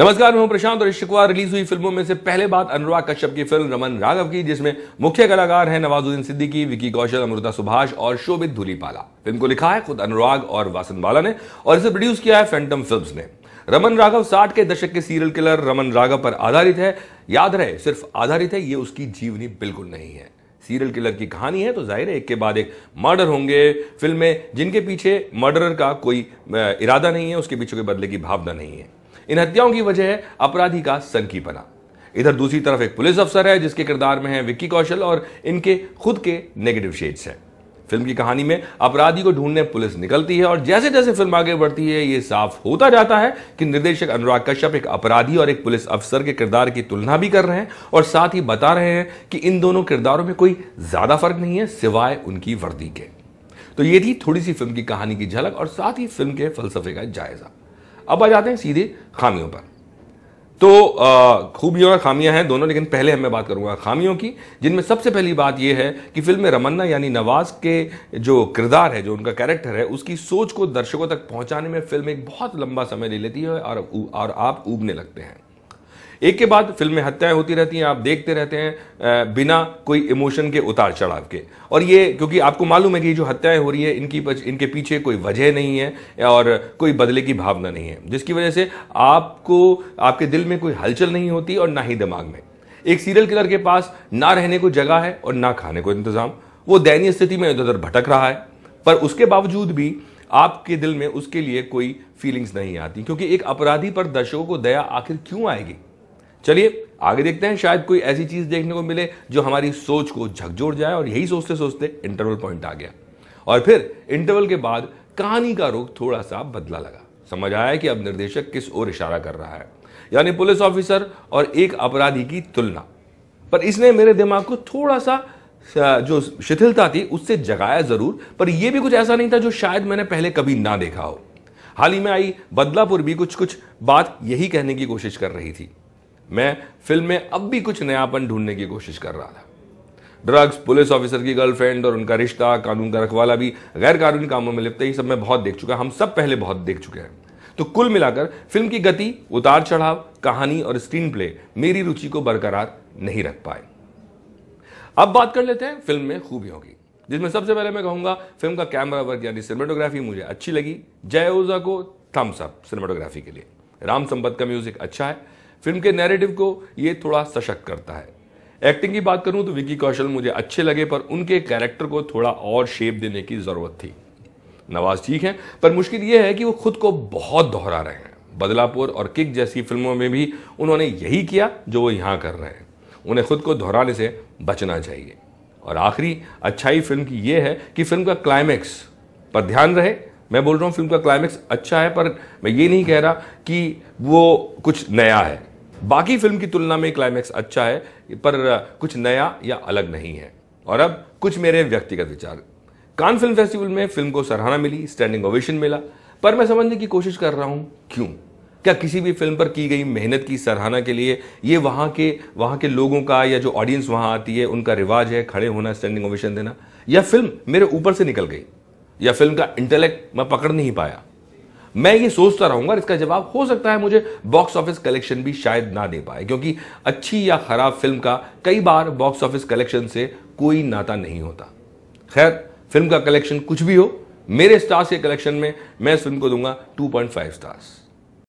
नमस्कार मैं प्रशांत और इस शुक्रवार रिलीज हुई फिल्मों में से पहले बात अनुराग कश्यप की फिल्म रमन राघव की जिसमें मुख्य कलाकार हैं नवाजुद्दीन सिद्दीकी विकी कौशल अमृता सुभाष और शोभित धूलीपाला फिल्म को लिखा है खुद अनुराग और वासन बाला ने और इसे प्रोड्यूस किया है फैंटम फिल्म ने रमन राघव साठ के दशक के सीरियल किलर रमन राघव पर आधारित है याद रहे सिर्फ आधारित है ये उसकी जीवनी बिल्कुल नहीं है सीरियल किलर की कहानी है तो जाहिर है एक के बाद एक मर्डर होंगे फिल्म में जिनके पीछे मर्डर का कोई इरादा नहीं है उसके पीछे कोई बदले की भावना नहीं है इन हत्याओं की वजह है अपराधी का सनकी बना इधर दूसरी तरफ एक पुलिस अफसर है जिसके किरदार में है विक्की कौशल और इनके खुद के नेगेटिव शेड्स हैं फिल्म की कहानी में अपराधी को ढूंढने पुलिस निकलती है और जैसे जैसे फिल्म आगे बढ़ती है यह साफ होता जाता है कि निर्देशक अनुराग कश्यप एक अपराधी और एक पुलिस अफसर के किरदार की तुलना भी कर रहे हैं और साथ ही बता रहे हैं कि इन दोनों किरदारों में कोई ज्यादा फर्क नहीं है सिवाय उनकी वर्दी के तो ये थी थोड़ी सी फिल्म की कहानी की झलक और साथ ही फिल्म के फलसफे का जायजा अब आ जाते हैं सीधे खामियों पर तो खूबियों और खामियां हैं दोनों लेकिन पहले मैं बात करूंगा खामियों की जिनमें सबसे पहली बात यह है कि फिल्म में रमन्ना यानी नवाज के जो किरदार है जो उनका कैरेक्टर है उसकी सोच को दर्शकों तक पहुंचाने में फिल्म एक बहुत लंबा समय ले लेती है और और आप ऊबने लगते हैं एक के बाद फिल्म में हत्याएं होती रहती हैं आप देखते रहते हैं बिना कोई इमोशन के उतार चढ़ाव के और ये क्योंकि आपको मालूम है कि जो हत्याएं हो रही हैं इनकी इनके पीछे कोई वजह नहीं है और कोई बदले की भावना नहीं है जिसकी वजह से आपको आपके दिल में कोई हलचल नहीं होती और ना ही दिमाग में एक सीरियल किलर के पास ना रहने को जगह है और ना खाने को इंतजाम वो दयनीय स्थिति में इधर उधर भटक रहा है पर उसके बावजूद भी आपके दिल में उसके लिए कोई फीलिंग्स नहीं आती क्योंकि एक अपराधी पर दर्शकों को दया आखिर क्यों आएगी चलिए आगे देखते हैं शायद कोई ऐसी चीज देखने को मिले जो हमारी सोच को झकझोर जाए और यही सोचते सोचते इंटरवल पॉइंट आ गया और फिर इंटरवल के बाद कहानी का रुख थोड़ा सा बदला लगा समझ आया कि अब निर्देशक किस ओर इशारा कर रहा है यानी पुलिस ऑफिसर और एक अपराधी की तुलना पर इसने मेरे दिमाग को थोड़ा सा जो शिथिलता थी उससे जगाया जरूर पर यह भी कुछ ऐसा नहीं था जो शायद मैंने पहले कभी ना देखा हो हाल ही में आई बदलापुर भी कुछ कुछ बात यही कहने की कोशिश कर रही थी मैं फिल्म में अब भी कुछ नयापन ढूंढने की कोशिश कर रहा था ड्रग्स पुलिस ऑफिसर की गर्लफ्रेंड और उनका रिश्ता कानून का रखवाला भी गैर कानूनी कामों में लिपते ही सब मैं बहुत देख चुका हम सब पहले बहुत देख चुके हैं तो कुल मिलाकर फिल्म की गति उतार चढ़ाव कहानी और स्क्रीन प्ले मेरी रुचि को बरकरार नहीं रख पाए अब बात कर लेते हैं फिल्म में खूबियों की जिसमें सबसे पहले मैं कहूंगा फिल्म का कैमरा वर्क यानी सिनेमाटोग्राफी मुझे अच्छी लगी जय ओजा को थम्स अप सिनेमाटोग्राफी के लिए राम संपत का म्यूजिक अच्छा है फिल्म के नैरेटिव को ये थोड़ा सशक्त करता है एक्टिंग की बात करूं तो विकी कौशल मुझे अच्छे लगे पर उनके कैरेक्टर को थोड़ा और शेप देने की ज़रूरत थी नवाज ठीक है पर मुश्किल यह है कि वो खुद को बहुत दोहरा रहे हैं बदलापुर और किक जैसी फिल्मों में भी उन्होंने यही किया जो वो यहाँ कर रहे हैं उन्हें खुद को दोहराने से बचना चाहिए और आखिरी अच्छाई फिल्म की ये है कि फिल्म का क्लाइमैक्स पर ध्यान रहे मैं बोल रहा हूँ फिल्म का क्लाइमैक्स अच्छा है पर मैं ये नहीं कह रहा कि वो कुछ नया है बाकी फिल्म की तुलना में क्लाइमैक्स अच्छा है पर कुछ नया या अलग नहीं है और अब कुछ मेरे व्यक्तिगत विचार कान फिल्म फेस्टिवल में फिल्म को सराहना मिली स्टैंडिंग ओवेशन मिला पर मैं समझने की कोशिश कर रहा हूं क्यों क्या किसी भी फिल्म पर की गई मेहनत की सराहना के लिए ये वहाँ के वहाँ के लोगों का या जो ऑडियंस वहाँ आती है उनका रिवाज है खड़े होना स्टैंडिंग ओवेशन देना या फिल्म मेरे ऊपर से निकल गई या फिल्म का इंटेलेक्ट मैं पकड़ नहीं पाया मैं ये सोचता रहूंगा इसका जवाब हो सकता है मुझे बॉक्स ऑफिस कलेक्शन भी शायद ना दे पाए क्योंकि अच्छी या खराब फिल्म का कई बार बॉक्स ऑफिस कलेक्शन से कोई नाता नहीं होता खैर फिल्म का कलेक्शन कुछ भी हो मेरे स्टार्स के कलेक्शन में मैं इस फिल्म को दूंगा 2.5 स्टार्स